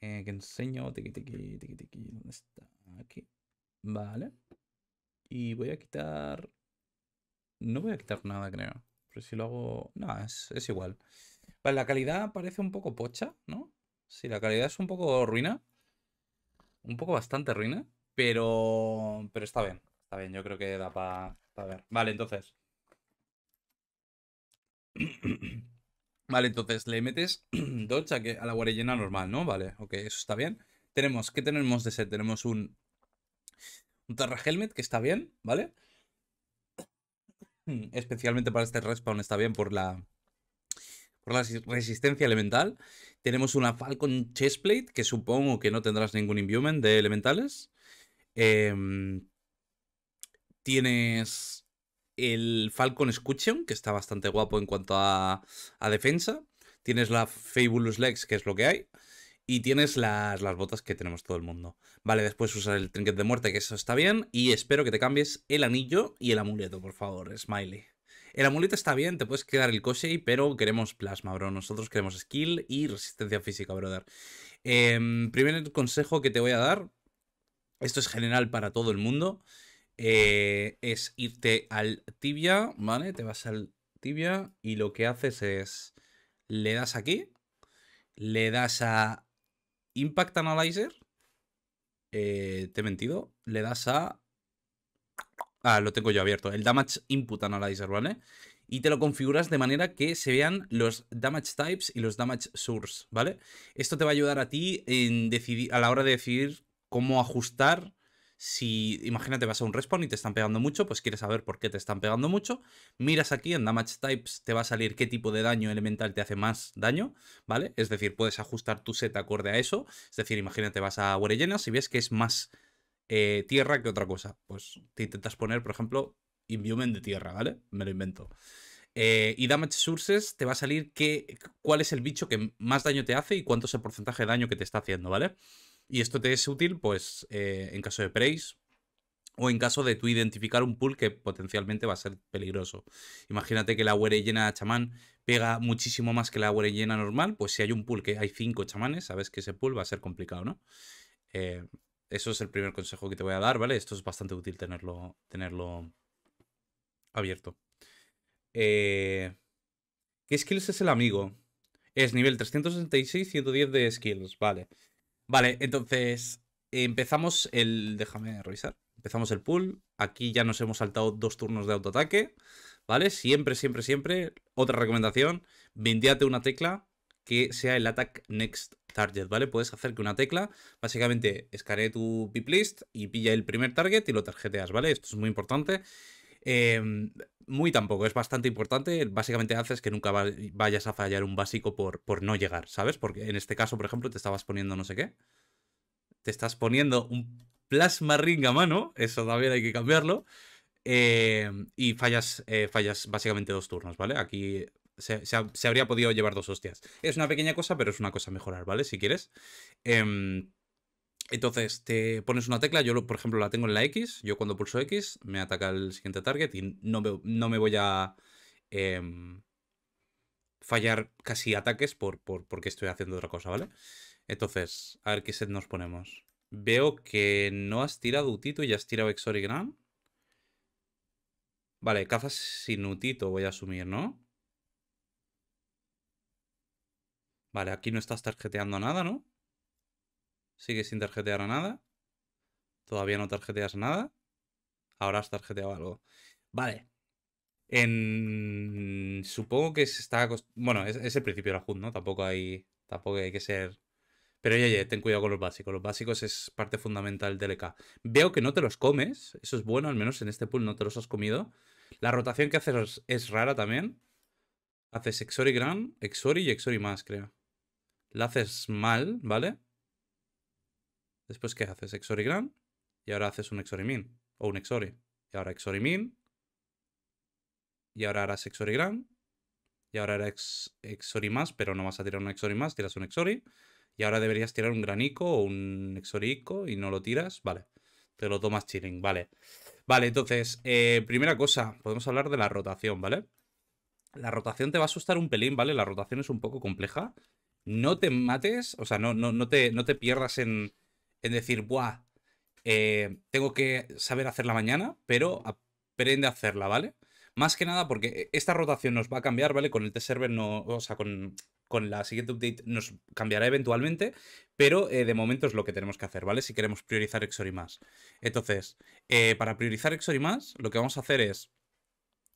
Eh, que enseño. tiki tiki tiki tiki ¿Dónde está? Aquí. Vale. Y voy a quitar. No voy a quitar nada, creo. Pero si lo hago. No, es, igual. Vale, la calidad parece un poco pocha, ¿no? Sí, la calidad es un poco ruina. Un poco bastante ruina. Pero. Pero está bien. Está bien, yo creo que da para ver. Vale, entonces. Vale, entonces le metes Dodge a, que, la guarellena normal, ¿no? Vale, ok, eso está bien. Tenemos, ¿qué tenemos de set? Tenemos un, un Terra Helmet, que está bien, ¿vale? Especialmente para este respawn está bien por la, por la resistencia elemental. Tenemos una Falcon Chestplate, que supongo que no tendrás ningún Inviumen de elementales. Em, tienes el Falcon Scutcheon, que está bastante guapo en cuanto a, defensa. Tienes la Fabulous Legs, que es lo que hay. Y tienes las, botas que tenemos todo el mundo. Vale, después usar el trinket de muerte, que eso está bien. Y espero que te cambies el anillo y el amuleto, por favor, Smiley. El amuleto está bien, te puedes quedar el coche pero queremos plasma, bro. Nosotros queremos skill y resistencia física, brother. Em, primer consejo que te voy a dar. Esto es general para todo el mundo. Eh, es irte al tibia, ¿vale? Te vas al tibia y lo que haces es, le das aquí, le das a Impact Analyzer, eh, te he mentido, le das a... Ah, lo tengo yo abierto, el Damage Input Analyzer, ¿vale? y te lo configuras de manera que se vean los damage types y los damage source, ¿vale? Esto te va a ayudar a ti en decidir, a la hora de decidir cómo ajustar si, imagínate, vas a un respawn y te están pegando mucho, pues quieres saber por qué te están pegando mucho. Miras aquí en Damage Types, te va a salir qué tipo de daño elemental te hace más daño, ¿vale? Es decir, puedes ajustar tu set acorde a eso. Es decir, imagínate, vas a Huerellenas si ves que es más eh, tierra que otra cosa. Pues te intentas poner, por ejemplo, Inviumen de tierra, ¿vale? Me lo invento. Eh, y Damage Sources te va a salir qué, cuál es el bicho que más daño te hace y cuánto es el porcentaje de daño que te está haciendo, ¿vale? Y esto te es útil, pues, eh, en caso de praise o en caso de tú identificar un pool que potencialmente va a ser peligroso. Imagínate que la were llena chamán pega muchísimo más que la were llena normal, pues si hay un pool que hay 5 chamanes, sabes que ese pool va a ser complicado, ¿no? Eh, eso es el primer consejo que te voy a dar, ¿vale? Esto es bastante útil tenerlo, tenerlo abierto. Eh, ¿Qué skills es el amigo? Es nivel 366, 110 de skills, vale. Vale, entonces empezamos el... Déjame revisar. Empezamos el pool. Aquí ya nos hemos saltado dos turnos de autoataque. ¿Vale? Siempre, siempre, siempre. Otra recomendación. vendíate una tecla que sea el attack next target, ¿vale? Puedes hacer que una tecla, básicamente escanee tu pip list y pilla el primer target y lo tarjeteas, ¿vale? Esto es muy importante Em, muy tampoco, es bastante importante. Básicamente haces que nunca vayas a fallar un básico por, por no llegar, ¿sabes? Porque en este caso, por ejemplo, te estabas poniendo no sé qué. Te estás poniendo un plasma ring a mano, eso también hay que cambiarlo. Em, y fallas, eh, fallas básicamente dos turnos, ¿vale? Aquí se, habría podido llevar dos hostias. Es una pequeña cosa, pero es una cosa mejorar, ¿vale? Si quieres. Em, entonces te pones una tecla, yo por ejemplo la tengo en la X, yo cuando pulso X me ataca el siguiente target y no me, no me voy a em, fallar casi ataques por, porque estoy haciendo otra cosa, ¿vale? Entonces, a ver qué set nos ponemos. Veo que no has tirado Utito y has tirado Gran. Vale, cazas sin Utito voy a asumir, ¿no? Vale, aquí no estás tarjeteando nada, ¿no? Sigue sin tarjetear a nada. Todavía no tarjeteas a nada. Ahora has tarjeteado algo. Vale. Supongo que se está... Bueno, es, el principio de la ¿no? Tampoco hay, tampoco hay que ser... Pero oye, oye, ten cuidado con los básicos. Los básicos es parte fundamental del EK. Veo que no te los comes. Eso es bueno, al menos en este pool no te los has comido. La rotación que haces es rara también. Haces Exori Gran, Exori y Exori más, creo. La haces mal, ¿vale? Después, ¿qué haces? Grand Y ahora haces un Min O un exori. Y ahora Min. Y ahora harás Grand. Y ahora harás ex, exori más, pero no vas a tirar un exori más, tiras un exori. Y ahora deberías tirar un granico o un exorico y no lo tiras. Vale. Te lo tomas chilling, vale. Vale, entonces, eh, primera cosa, podemos hablar de la rotación, ¿vale? La rotación te va a asustar un pelín, ¿vale? La rotación es un poco compleja. No te mates, o sea, no, no, no, te, no te pierdas en, en decir, buah, eh, tengo que saber hacerla mañana, pero aprende a hacerla, ¿vale? Más que nada porque eh, esta rotación nos va a cambiar, ¿vale? Con el t server, o sea, con, con la siguiente update nos cambiará eventualmente, pero eh, de momento es lo que tenemos que hacer, ¿vale? Si queremos priorizar Exori más. Entonces, para priorizar Exori más, lo que vamos a hacer es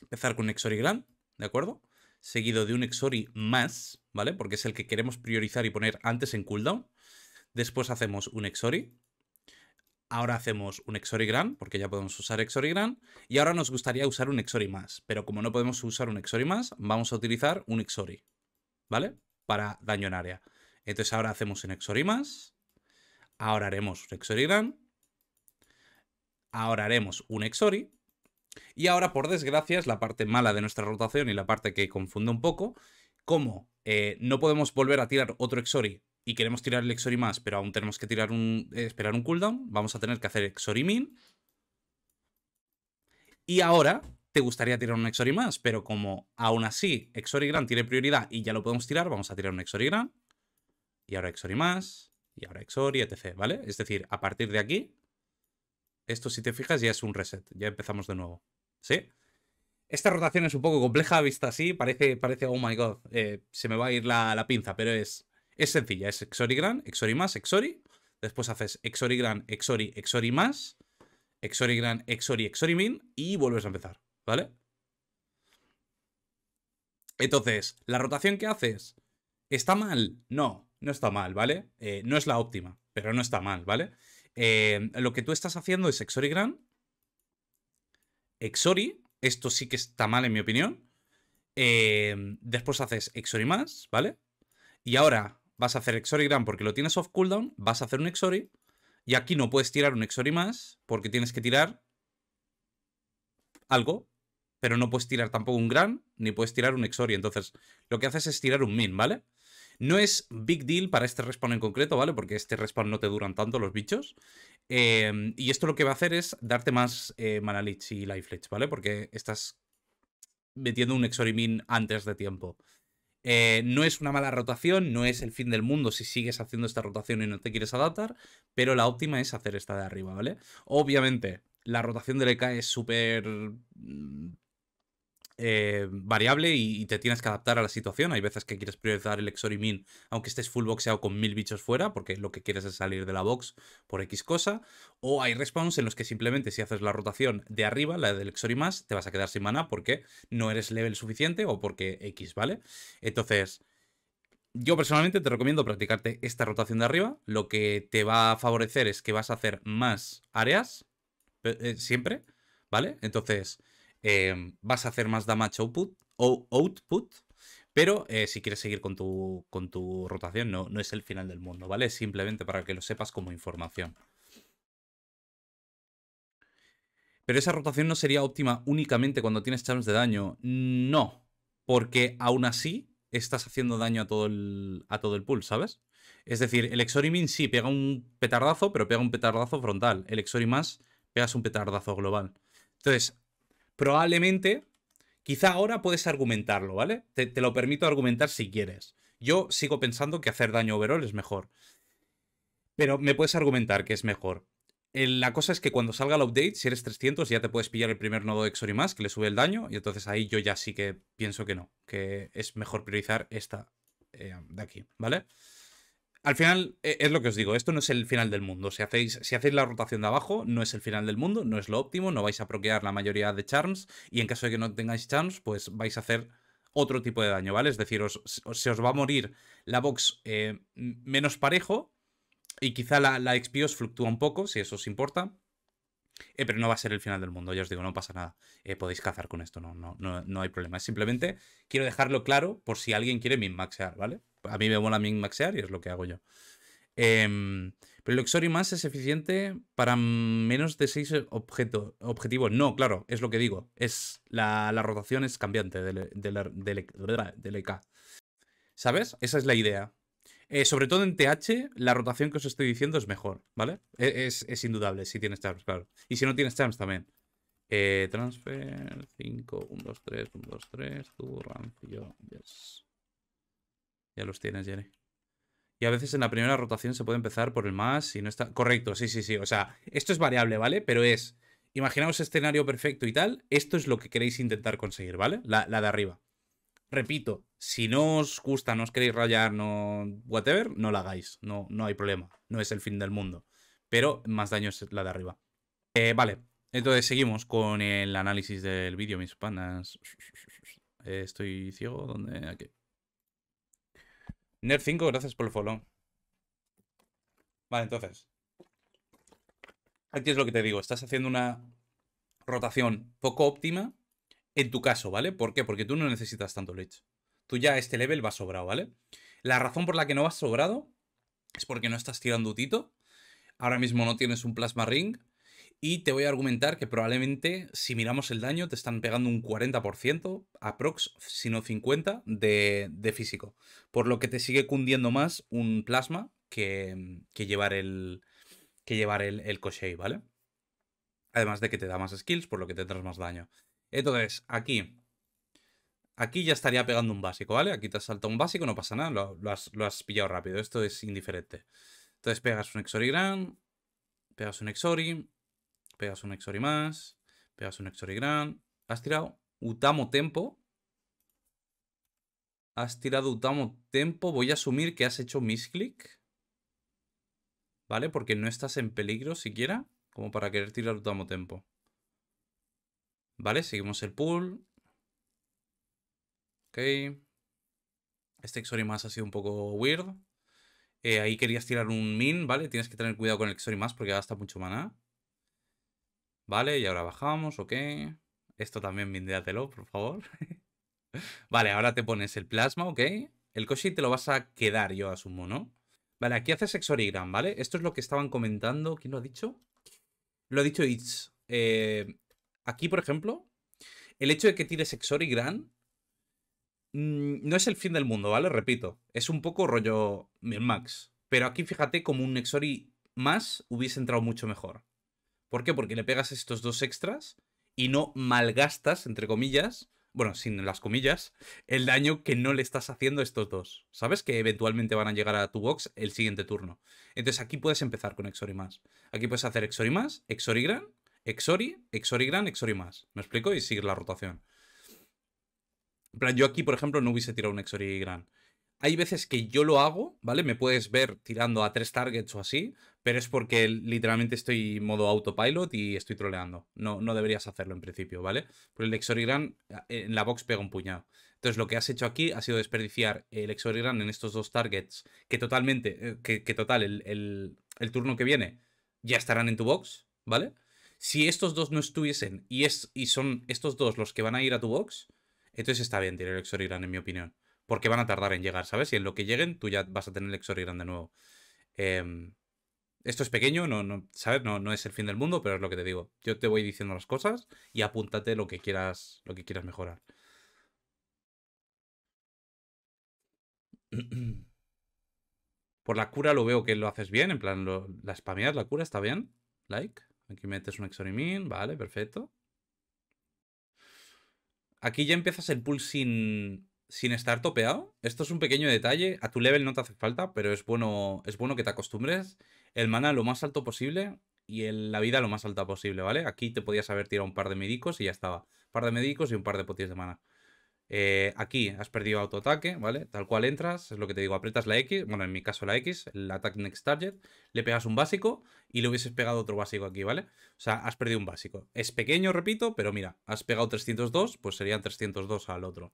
empezar con un y gran, ¿de acuerdo? Seguido de un Exori más, ¿vale? Porque es el que queremos priorizar y poner antes en cooldown. Después hacemos un Exori. Ahora hacemos un gran, porque ya podemos usar gran, Y ahora nos gustaría usar un Exori más. Pero como no podemos usar un Exori más, vamos a utilizar un Exori. ¿Vale? Para daño en área. Entonces ahora hacemos un Exori más. Ahora haremos un Grand. Ahora haremos un Exori. Y ahora, por desgracia, es la parte mala de nuestra rotación y la parte que confunde un poco. Como eh, no podemos volver a tirar otro Exori y queremos tirar el Exori más, pero aún tenemos que tirar un, esperar un cooldown, vamos a tener que hacer Exori min. Y ahora te gustaría tirar un Exori más, pero como aún así Exori Gran tiene prioridad y ya lo podemos tirar, vamos a tirar un Exori Gran. Y ahora Exori más, y ahora Exori, etc. ¿Vale? Es decir, a partir de aquí, esto si te fijas ya es un reset, ya empezamos de nuevo. ¿Sí? Esta rotación es un poco compleja vista así, parece, parece oh my god, eh, se me va a ir la, la pinza, pero es es sencilla, es XORIGRAN, gran, exori más, exori. Después haces exori gran, exori, exori más, XORIMIN gran, exori, y vuelves a empezar, ¿vale? Entonces, ¿la rotación que haces está mal? No, no está mal, ¿vale? Eh, no es la óptima, pero no está mal, ¿vale? Eh, lo que tú estás haciendo es XORIGRAN gran, exori, esto sí que está mal en mi opinión. Eh, después haces exori más, ¿vale? Y ahora vas a hacer Exori Gran porque lo tienes off cooldown, vas a hacer un Exori, y aquí no puedes tirar un Exori más porque tienes que tirar algo, pero no puedes tirar tampoco un Gran, ni puedes tirar un Exori. Entonces, lo que haces es tirar un Min, ¿vale? No es big deal para este respawn en concreto, ¿vale? Porque este respawn no te duran tanto los bichos. Em, y esto lo que va a hacer es darte más eh, mana leech y life leech, ¿vale? Porque estás metiendo un Min antes de tiempo. Eh, no es una mala rotación, no es el fin del mundo si sigues haciendo esta rotación y no te quieres adaptar, pero la óptima es hacer esta de arriba, ¿vale? Obviamente, la rotación del EK es súper mm, eh, variable y, te tienes que adaptar a la situación. Hay veces que quieres priorizar el Min aunque estés full boxeado con mil bichos fuera, porque lo que quieres es salir de la box por X cosa. O hay respawns en los que simplemente si haces la rotación de arriba, la del más, te vas a quedar sin mana porque no eres level suficiente o porque X, ¿vale? Entonces... Yo personalmente te recomiendo practicarte esta rotación de arriba. Lo que te va a favorecer es que vas a hacer más áreas eh, siempre, ¿vale? Entonces, Em, vas a hacer más damage output, o output pero eh, si quieres seguir con tu, con tu rotación, no, no es el final del mundo, ¿vale? simplemente para que lo sepas como información. Pero esa rotación no sería óptima únicamente cuando tienes chance de daño. No, porque aún así estás haciendo daño a todo el, a todo el pool, ¿sabes? Es decir, el min sí pega un petardazo, pero pega un petardazo frontal. El más pegas un petardazo global. Entonces, probablemente, quizá ahora puedes argumentarlo, ¿vale? Te, lo permito argumentar si quieres. Yo sigo pensando que hacer daño overall es mejor. Pero me puedes argumentar que es mejor. La cosa es que cuando salga el update, si eres 300, ya te puedes pillar el primer nodo de y más, que le sube el daño, y entonces ahí yo ya sí que pienso que no, que es mejor priorizar esta eh, de aquí, ¿vale? Al final, eh, es lo que os digo, esto no es el final del mundo. Si hacéis, la rotación de abajo, no es el final del mundo, no es lo óptimo, no vais a proquear la mayoría de charms, y en caso de que no tengáis charms, pues vais a hacer otro tipo de daño, ¿vale? Es decir, se os va a morir la box eh, menos parejo, y quizá la, la XP os fluctúa un poco, si eso os importa, eh, pero no va a ser el final del mundo, ya os digo, no pasa nada. podéis cazar con esto, no, no, no, hay problema. Simplemente quiero dejarlo claro por si alguien quiere min-maxear, ¿vale? a mí me mola min maxear y es lo que hago yo. Em, pero el XORI más es eficiente para menos de 6 objetivos. No, claro, es lo que digo. Es la, rotación es cambiante del, EK. E ¿Sabes? Esa es la idea. Eh, sobre todo en TH, la rotación que os estoy diciendo es mejor, ¿vale? E, es, indudable si tienes charms, claro. Y si no tienes charms también. Eh, transfer 5, 1, 2, 3, 1, 2, 3, tu rancio, yes. Ya los tienes, Jerry. Y a veces en la primera rotación se puede empezar por el más y no está... Correcto, sí, sí, sí. O sea, esto es variable, ¿vale? Pero es... Imaginaos escenario perfecto y tal. Esto es lo que queréis intentar conseguir, ¿vale? La, de arriba. Repito, si no os gusta, no os queréis rayar, no... Whatever, no la hagáis. No, no hay problema. No es el fin del mundo. Pero más daño es la de arriba. Eh, vale. Entonces seguimos con el análisis del vídeo, mis panas. estoy ciego. ¿Dónde? Aquí. Nerd5, gracias por el follow. Vale, entonces. Aquí es lo que te digo. Estás haciendo una rotación poco óptima en tu caso, ¿vale? ¿Por qué? Porque tú no necesitas tanto leech. Tú ya a este level vas sobrado, ¿vale? La razón por la que no vas sobrado es porque no estás tirando Tito. Ahora mismo no tienes un plasma ring. Y te voy a argumentar que probablemente, si miramos el daño, te están pegando un 40%, aprox, sino 50%, de, físico. Por lo que te sigue cundiendo más un plasma que, mm, que llevar el. que llevar el, el ¿vale? Además de que te da más skills, por lo que te tendrás más daño. Entonces, aquí. Aquí ya estaría pegando un básico, ¿vale? Aquí te has saltado un básico, no pasa nada, lo, has, pillado rápido. Esto es indiferente. Entonces pegas un Gran, pegas un Exori, pegas un Exori más, pegas un Exori gran. Has tirado Utamo Tempo. Has tirado Utamo Tempo. Voy a asumir que has hecho misclick. ¿Vale? Porque no estás en peligro siquiera como para querer tirar Utamo Tempo. Vale, seguimos el pool. Ok. Este Exori más ha sido un poco weird. Eh, ahí querías tirar un min, ¿vale? Tienes que tener cuidado con el Exori más porque gasta mucho mana. Vale, y ahora bajamos, ok. Esto también vindéatelo, por favor. vale, ahora te pones el plasma, ok. El Koshi te lo vas a quedar, yo asumo, ¿no? Vale, aquí haces Gran, ¿vale? Esto es lo que estaban comentando. ¿Quién lo ha dicho? Lo ha dicho Itz eh, aquí, por ejemplo, el hecho de que tires y Gran mm, no es el fin del mundo, ¿vale? Repito, es un poco rollo Max. Pero aquí fíjate como un Exori más hubiese entrado mucho mejor. ¿Por qué? Porque le pegas estos dos extras y no malgastas, entre comillas, bueno, sin las comillas, el daño que no le estás haciendo a estos dos. Sabes que eventualmente van a llegar a tu box el siguiente turno. Entonces aquí puedes empezar con Exori más. Aquí puedes hacer Exori más, Exori gran, Exori, Exori gran, Exori más. ¿Me explico? Y seguir la rotación. En plan, yo aquí, por ejemplo, no hubiese tirado un Exori gran hay veces que yo lo hago, ¿vale? Me puedes ver tirando a tres targets o así, pero es porque literalmente estoy en modo autopilot y estoy troleando. No, no deberías hacerlo en principio, ¿vale? Pero el Exorigran ah, eh, en la box pega un puñado. Entonces lo que has hecho aquí ha sido desperdiciar el Exorigran en estos dos targets, que totalmente, eh, que, total, el, turno que viene ya estarán en tu box, ¿vale? Si estos dos no estuviesen y, es, y son estos dos los que van a ir a tu box, entonces está bien tirar el Exorigran, en mi opinión porque van a tardar en llegar, ¿sabes? Y en lo que lleguen, tú ya vas a tener el XORI de nuevo. Em, esto es pequeño, no, no, ¿sabes? No, no es el fin del mundo, pero es lo que te digo. Yo te voy diciendo las cosas y apúntate lo que quieras, lo que quieras mejorar. Por la cura lo veo que lo haces bien, en plan, la spameas, la cura está bien. Like, aquí metes un min. vale, perfecto. Aquí ya empiezas el pulsing... sin, sin estar topeado. Esto es un pequeño detalle. A tu level no te hace falta, pero es bueno, es bueno que te acostumbres. El mana lo más alto posible y la vida lo más alta posible, ¿vale? Aquí te podías haber tirado un par de médicos y ya estaba. Un par de médicos y un par de potis de mana. Eh, aquí has perdido autoataque, ¿vale? Tal cual entras, es lo que te digo, aprietas la X, bueno, en mi caso la X, el attack next target, le pegas un básico y le hubieses pegado otro básico aquí, ¿vale? O sea, has perdido un básico. Es pequeño, repito, pero mira, has pegado 302, pues serían 302 al otro.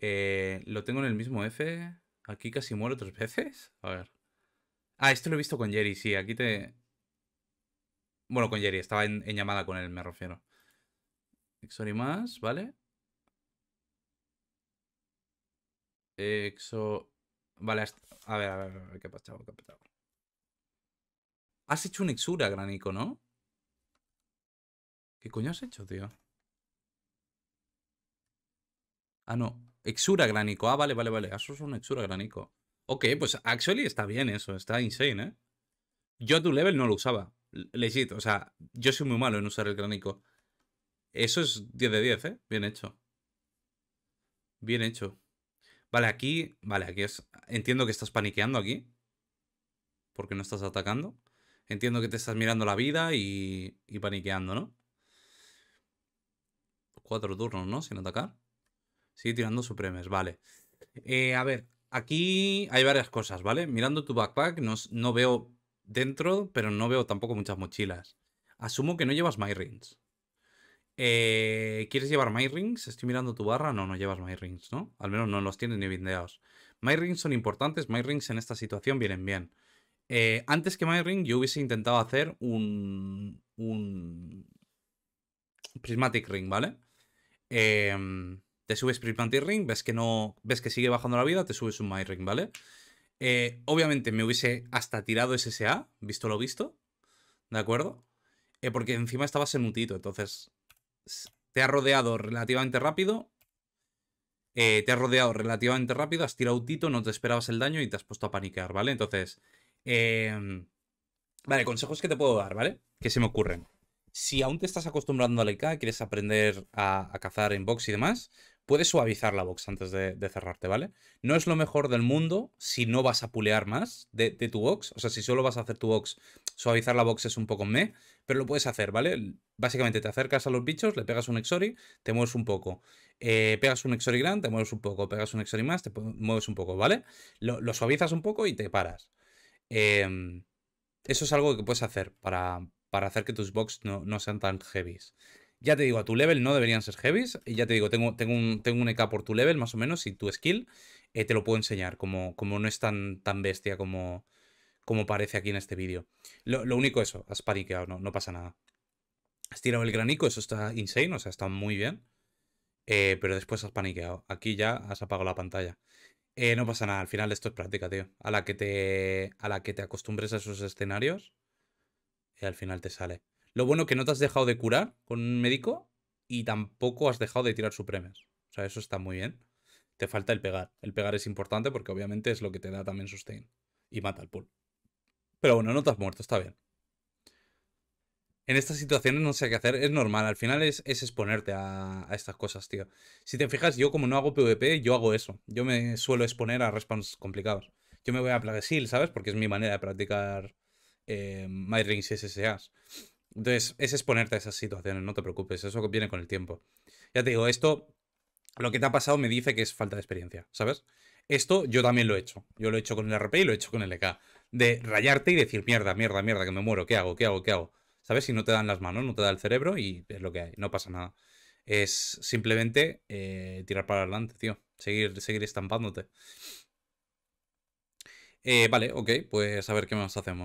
Eh, lo tengo en el mismo F. Aquí casi muero tres veces. A ver. Ah, esto lo he visto con Jerry, sí. Aquí te... Bueno, con Jerry. Estaba en, llamada con él, me refiero. Exor más, ¿vale? Exo... Vale, a ver, a ver, a ver, qué ha pasado, qué Has hecho un Exura, Granico, ¿no? ¿Qué coño has hecho, tío? Ah, no. Exura granico. Ah, vale, vale, vale. Ah, eso es un Exura granico. Ok, pues actually está bien eso. Está insane, ¿eh? Yo a tu level no lo usaba. Legit. O sea, yo soy muy malo en usar el granico. Eso es 10 de 10, ¿eh? Bien hecho. Bien hecho. Vale, aquí... Vale, aquí es... Entiendo que estás paniqueando aquí. Porque no estás atacando. Entiendo que te estás mirando la vida y, y paniqueando, ¿no? Cuatro turnos, ¿no? Sin atacar. Sigue tirando supremes, vale. Eh, a ver, aquí hay varias cosas, ¿vale? Mirando tu backpack, no, no, veo dentro, pero no veo tampoco muchas mochilas. Asumo que no llevas My Rings. Eh, ¿Quieres llevar My Rings? Estoy mirando tu barra. No, no llevas My Rings, ¿no? Al menos no los tienes ni bindeados. My Rings son importantes. My Rings en esta situación vienen bien. Eh, antes que My Ring, yo hubiese intentado hacer un. un. Prismatic Ring, ¿vale? Eh, te subes Prismatic Ring, ves que no. ves que sigue bajando la vida, te subes un My Ring, ¿vale? Eh, obviamente me hubiese hasta tirado SSA, visto lo visto. ¿De acuerdo? Eh, porque encima estabas en mutito, entonces. Te ha rodeado relativamente rápido. Eh, te ha rodeado relativamente rápido, has tirado un tito, no te esperabas el daño y te has puesto a paniquear, ¿vale? Entonces. Em, vale, consejos que te puedo dar, ¿vale? Que se me ocurren si aún te estás acostumbrando al EK, quieres aprender a, a, cazar en box y demás, puedes suavizar la box antes de, cerrarte, ¿vale? No es lo mejor del mundo si no vas a pulear más de, tu box. O sea, si solo vas a hacer tu box, suavizar la box es un poco meh, pero lo puedes hacer, ¿vale? Básicamente te acercas a los bichos, le pegas un Exori, te mueves un poco. Eh, pegas un Exori grande, te mueves un poco. Pegas un Exori más, te mueves un poco, ¿vale? Lo, suavizas un poco y te paras. Em, eso es algo que puedes hacer para, para hacer que tus box no, no sean tan heavies. Ya te digo, a tu level no deberían ser heavies. Y ya te digo, tengo, tengo, un, tengo un EK por tu level, más o menos, y tu skill. Eh, te lo puedo enseñar, como, como no es tan, tan bestia como, como parece aquí en este vídeo. Lo, lo, único eso, has paniqueado, no, no pasa nada. Has tirado el granico, eso está insane, o sea, está muy bien. Eh, pero después has paniqueado. Aquí ya has apagado la pantalla. Eh, no pasa nada, al final esto es práctica, tío. A la que te, a la que te acostumbres a esos escenarios, y al final te sale. Lo bueno que no te has dejado de curar con un médico y tampoco has dejado de tirar supremes. O sea, eso está muy bien. Te falta el pegar. El pegar es importante porque obviamente es lo que te da también sustain. Y mata al pool. Pero bueno, no te has muerto, está bien. En estas situaciones no sé qué hacer, es normal, al final es, exponerte a, estas cosas, tío. Si te fijas, yo como no hago PvP, yo hago eso. Yo me suelo exponer a respawns complicados. Yo me voy a Plague Seal, ¿sabes? Porque es mi manera de practicar eh, My Rings SSAs. Entonces, es exponerte a esas situaciones, no te preocupes, eso viene con el tiempo. Ya te digo, esto, lo que te ha pasado me dice que es falta de experiencia, ¿sabes? Esto yo también lo he hecho. Yo lo he hecho con el RP y lo he hecho con el EK De rayarte y decir, mierda, mierda, mierda, que me muero, ¿qué hago, qué hago, qué hago? ¿Sabes? Si no te dan las manos, no te da el cerebro y es lo que hay, no pasa nada. Es simplemente eh, tirar para adelante, tío. Seguir, seguir estampándote. Eh, vale, ok, pues a ver qué más hacemos.